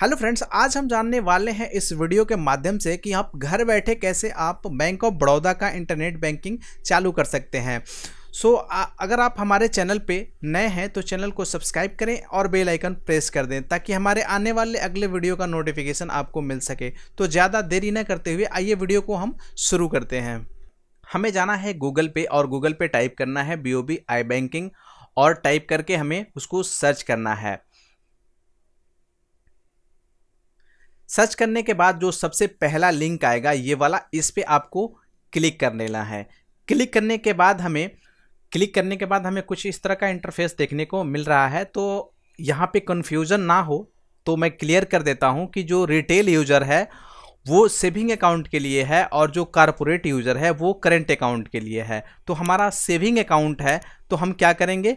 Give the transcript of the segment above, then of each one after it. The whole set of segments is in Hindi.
हेलो फ्रेंड्स आज हम जानने वाले हैं इस वीडियो के माध्यम से कि आप घर बैठे कैसे आप बैंक ऑफ बड़ौदा का इंटरनेट बैंकिंग चालू कर सकते हैं सो so, अगर आप हमारे चैनल पे नए हैं तो चैनल को सब्सक्राइब करें और बेल आइकन प्रेस कर दें ताकि हमारे आने वाले अगले वीडियो का नोटिफिकेशन आपको मिल सके तो ज़्यादा देरी न करते हुए आइए वीडियो को हम शुरू करते हैं हमें जाना है गूगल पे और गूगल पे टाइप करना है B O B I banking और टाइप करके हमें उसको सर्च करना है सर्च करने के बाद जो सबसे पहला लिंक आएगा ये वाला इस पर आपको क्लिक कर लेना है क्लिक करने के बाद हमें क्लिक करने के बाद हमें कुछ इस तरह का इंटरफेस देखने को मिल रहा है तो यहाँ पे कन्फ्यूज़न ना हो तो मैं क्लियर कर देता हूँ कि जो रिटेल यूज़र है वो सेविंग अकाउंट के लिए है और जो कॉरपोरेट यूज़र है वो करेंट अकाउंट के लिए है तो हमारा सेविंग अकाउंट है तो हम क्या करेंगे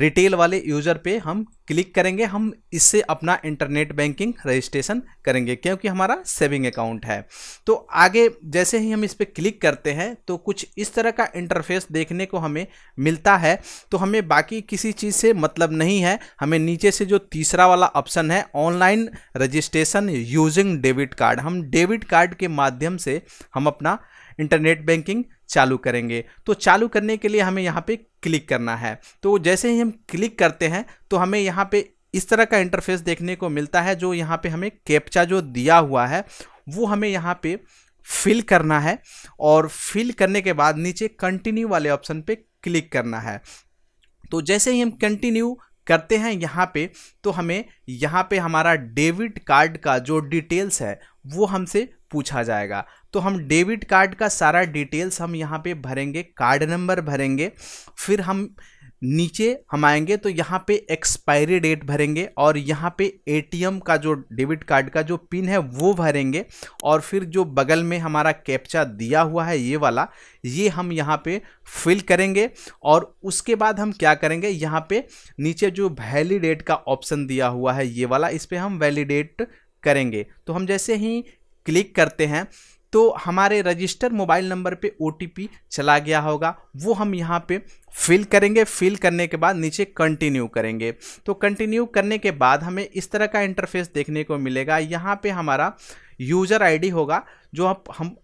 रिटेल वाले यूज़र पे हम क्लिक करेंगे हम इससे अपना इंटरनेट बैंकिंग रजिस्ट्रेशन करेंगे क्योंकि हमारा सेविंग अकाउंट है तो आगे जैसे ही हम इस पर क्लिक करते हैं तो कुछ इस तरह का इंटरफेस देखने को हमें मिलता है तो हमें बाकी किसी चीज़ से मतलब नहीं है हमें नीचे से जो तीसरा वाला ऑप्शन है online registration using debit card हम डेबिट कार्ड के माध्यम से हम अपना इंटरनेट बैंकिंग चालू करेंगे तो चालू करने के लिए हमें यहाँ पे क्लिक करना है तो जैसे ही हम क्लिक करते हैं तो हमें यहाँ पे इस तरह का इंटरफेस देखने को मिलता है जो यहाँ पे हमें कैप्चा जो दिया हुआ है वो हमें यहाँ पे फिल करना है और फिल करने के बाद नीचे कंटिन्यू वाले ऑप्शन पे क्लिक करना है तो जैसे ही हम कंटिन्यू करते हैं यहाँ पे तो हमें यहाँ पे हमारा डेबिट कार्ड का जो डिटेल्स है वो हमसे पूछा जाएगा तो हम डेबिट कार्ड का सारा डिटेल्स हम यहाँ पे भरेंगे कार्ड नंबर भरेंगे फिर हम नीचे हम आएंगे तो यहाँ पे एक्सपायरी डेट भरेंगे और यहाँ पे एटीएम का जो डेबिट कार्ड का जो पिन है वो भरेंगे और फिर जो बगल में हमारा कैप्चा दिया हुआ है ये वाला ये हम यहाँ पे फिल करेंगे और उसके बाद हम क्या करेंगे यहाँ पे नीचे जो वैलिडेट का ऑप्शन दिया हुआ है ये वाला इस पर हम वैलिडेट करेंगे तो हम जैसे ही क्लिक करते हैं तो हमारे रजिस्टर मोबाइल नंबर पे ओ चला गया होगा वो हम यहाँ पे फिल करेंगे फिल करने के बाद नीचे कंटिन्यू करेंगे तो कंटिन्यू करने के बाद हमें इस तरह का इंटरफेस देखने को मिलेगा यहाँ पे हमारा यूज़र आईडी होगा जो आप हम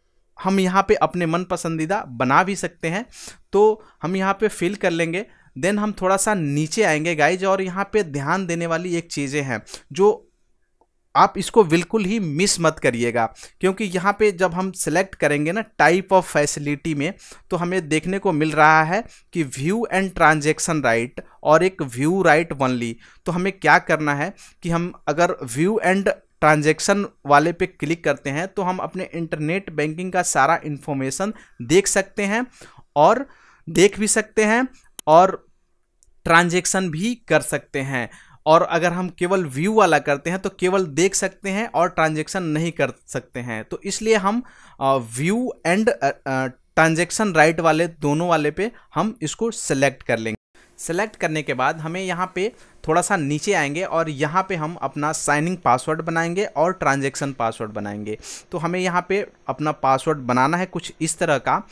हम यहाँ पे अपने मन पसंदीदा बना भी सकते हैं तो हम यहाँ पे फिल कर लेंगे देन हम थोड़ा सा नीचे आएंगे गाइज और यहाँ पे ध्यान देने वाली एक चीज़ें हैं जो आप इसको बिल्कुल ही मिस मत करिएगा क्योंकि यहाँ पे जब हम सेलेक्ट करेंगे ना टाइप ऑफ फैसिलिटी में तो हमें देखने को मिल रहा है कि व्यू एंड ट्रांजेक्शन राइट और एक व्यू राइट वनली तो हमें क्या करना है कि हम अगर व्यू एंड ट्रांजेक्शन वाले पे क्लिक करते हैं तो हम अपने इंटरनेट बैंकिंग का सारा इन्फॉर्मेशन देख सकते हैं और देख भी सकते हैं और ट्रांजेक्शन भी कर सकते हैं और अगर हम केवल व्यू वाला करते हैं तो केवल देख सकते हैं और ट्रांजेक्शन नहीं कर सकते हैं तो इसलिए हम व्यू एंड ट्रांजेक्शन राइट वाले दोनों वाले पे हम इसको सेलेक्ट कर लेंगे सेलेक्ट करने के बाद हमें यहाँ पे थोड़ा सा नीचे आएंगे और यहाँ पे हम अपना साइनिंग पासवर्ड बनाएंगे और ट्रांजेक्शन पासवर्ड बनाएंगे तो हमें यहाँ पे अपना पासवर्ड बनाना है कुछ इस तरह का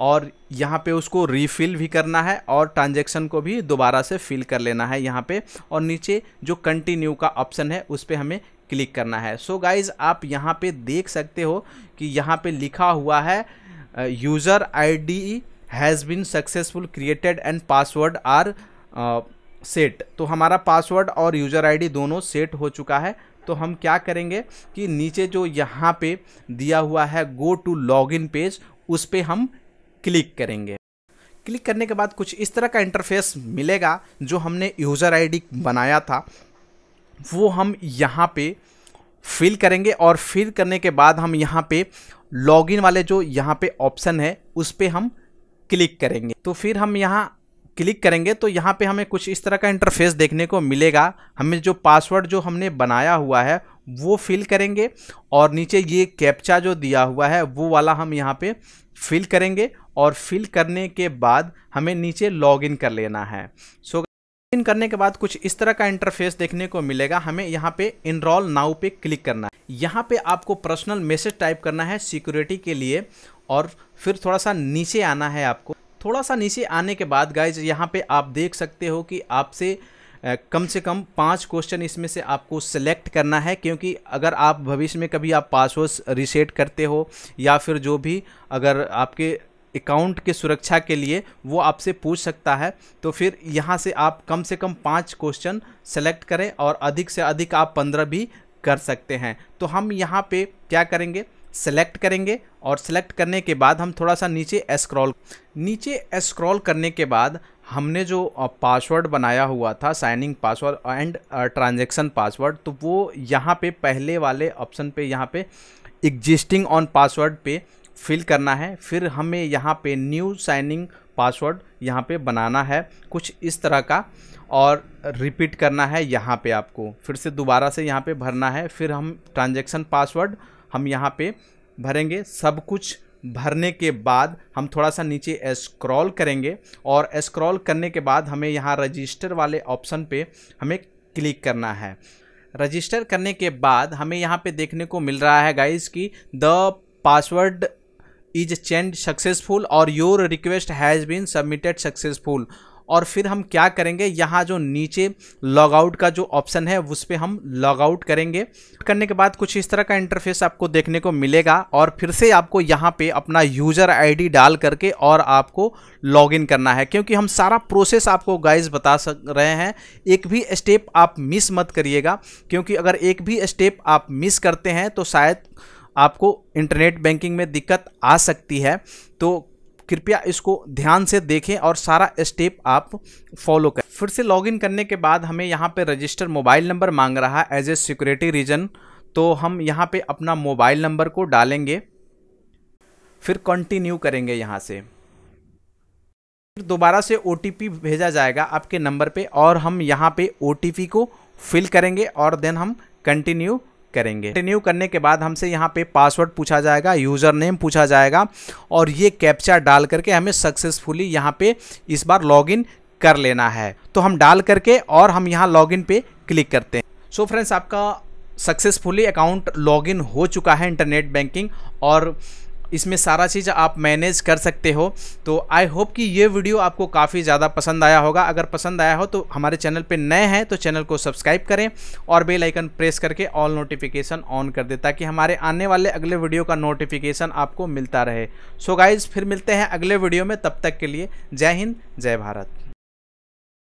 और यहाँ पे उसको रीफिल भी करना है और ट्रांजेक्शन को भी दोबारा से फिल कर लेना है यहाँ पे और नीचे जो कंटिन्यू का ऑप्शन है उस पर हमें क्लिक करना है सो so गाइज़ आप यहाँ पे देख सकते हो कि यहाँ पे लिखा हुआ है user ID has been successful created and password are set तो हमारा पासवर्ड और यूज़र आईडी दोनों सेट हो चुका है तो हम क्या करेंगे कि नीचे जो यहाँ पे दिया हुआ है गो टू लॉगिन पेज उस पर पे हम क्लिक करेंगे क्लिक करने के बाद कुछ इस तरह का इंटरफेस मिलेगा जो हमने यूज़र आईडी बनाया था वो हम यहाँ पे फिल करेंगे और फिल करने के बाद हम यहाँ पे लॉगिन वाले जो यहाँ पे ऑप्शन है उस पर हम क्लिक करेंगे तो फिर हम यहाँ क्लिक करेंगे तो यहाँ पे हमें कुछ इस तरह का इंटरफेस देखने को मिलेगा हमें जो पासवर्ड जो हमने बनाया हुआ है वो फिल करेंगे और नीचे ये कैप्चा जो दिया हुआ है वो वाला हम यहाँ पे फिल करेंगे और फिल करने के बाद हमें नीचे लॉगिन कर लेना है सो so, इन करने के बाद कुछ इस तरह का इंटरफेस देखने को मिलेगा हमें यहाँ पे इनरोल नाउ पे क्लिक करना है यहाँ पे आपको पर्सनल मैसेज टाइप करना है सिक्योरिटी के लिए और फिर थोड़ा सा नीचे आना है आपको थोड़ा सा नीचे आने के बाद गाइज यहाँ पे आप देख सकते हो कि आपसे कम से कम पाँच क्वेश्चन इसमें से आपको सेलेक्ट करना है क्योंकि अगर आप भविष्य में कभी आप पासवर्ड रिसेट करते हो या फिर जो भी अगर आपके अकाउंट के सुरक्षा के लिए वो आपसे पूछ सकता है तो फिर यहाँ से आप कम से कम पाँच क्वेश्चन सेलेक्ट करें और अधिक से अधिक आप पंद्रह भी कर सकते हैं तो हम यहाँ पे क्या करेंगे सेलेक्ट करेंगे और सेलेक्ट करने के बाद हम थोड़ा सा नीचे स्क्रॉल नीचे स्क्रॉल करने के बाद हमने जो पासवर्ड बनाया हुआ था signing password and transaction password तो वो यहाँ पे पहले वाले ऑप्शन पे यहाँ पे एग्जिस्टिंग ऑन पासवर्ड पे फिल करना है फिर हमें यहाँ पे न्यू साइनिंग पासवर्ड यहाँ पे बनाना है कुछ इस तरह का और रिपीट करना है यहाँ पे आपको फिर से दोबारा से यहाँ पे भरना है फिर हम ट्रांजैक्शन पासवर्ड हम यहाँ पे भरेंगे सब कुछ भरने के बाद हम थोड़ा सा नीचे स्क्रॉल करेंगे और स्क्रॉल करने के बाद हमें यहाँ रजिस्टर वाले ऑप्शन पे हमें क्लिक करना है रजिस्टर करने के बाद हमें यहाँ पे देखने को मिल रहा है गाइज कि the password is changed successful और your request has been submitted successful और फिर हम क्या करेंगे यहाँ जो नीचे लॉग आउट का जो ऑप्शन है उस पर हम लॉग आउट करेंगे करने के बाद कुछ इस तरह का इंटरफेस आपको देखने को मिलेगा और फिर से आपको यहाँ पे अपना यूज़र आईडी डाल करके और आपको लॉग इन करना है क्योंकि हम सारा प्रोसेस आपको गाइज बता सक रहे हैं एक भी स्टेप आप मिस मत करिएगा क्योंकि अगर एक भी स्टेप आप मिस करते हैं तो शायद आपको इंटरनेट बैंकिंग में दिक्कत आ सकती है तो कृपया इसको ध्यान से देखें और सारा स्टेप आप फॉलो करें फिर से लॉगिन करने के बाद हमें यहाँ पे रजिस्टर मोबाइल नंबर मांग रहा है एज ए सिक्योरिटी रीजन तो हम यहाँ पे अपना मोबाइल नंबर को डालेंगे फिर कंटिन्यू करेंगे यहाँ से फिर दोबारा से ओ भेजा जाएगा आपके नंबर पे और हम यहाँ पे ओ को फिल करेंगे और देन हम कंटिन्यू करेंगे कंटिन्यू करने के बाद हमसे यहाँ पे पासवर्ड पूछा जाएगा यूज़र नेम पूछा जाएगा और ये कैप्चा डाल करके हमें सक्सेसफुली यहाँ पे इस बार लॉगिन कर लेना है तो हम डाल करके और हम यहाँ लॉगिन पे क्लिक करते हैं सो so फ्रेंड्स आपका सक्सेसफुली अकाउंट लॉगिन हो चुका है इंटरनेट बैंकिंग और इसमें सारा चीज़ आप मैनेज कर सकते हो तो आई होप कि ये वीडियो आपको काफ़ी ज़्यादा पसंद आया होगा अगर पसंद आया हो तो हमारे चैनल पर नए हैं तो चैनल को सब्सक्राइब करें और बेल आइकन प्रेस करके ऑल नोटिफिकेशन ऑन कर दें ताकि हमारे आने वाले अगले वीडियो का नोटिफिकेशन आपको मिलता रहे सो so गाइज़ फिर मिलते हैं अगले वीडियो में तब तक के लिए जय हिंद जय भारत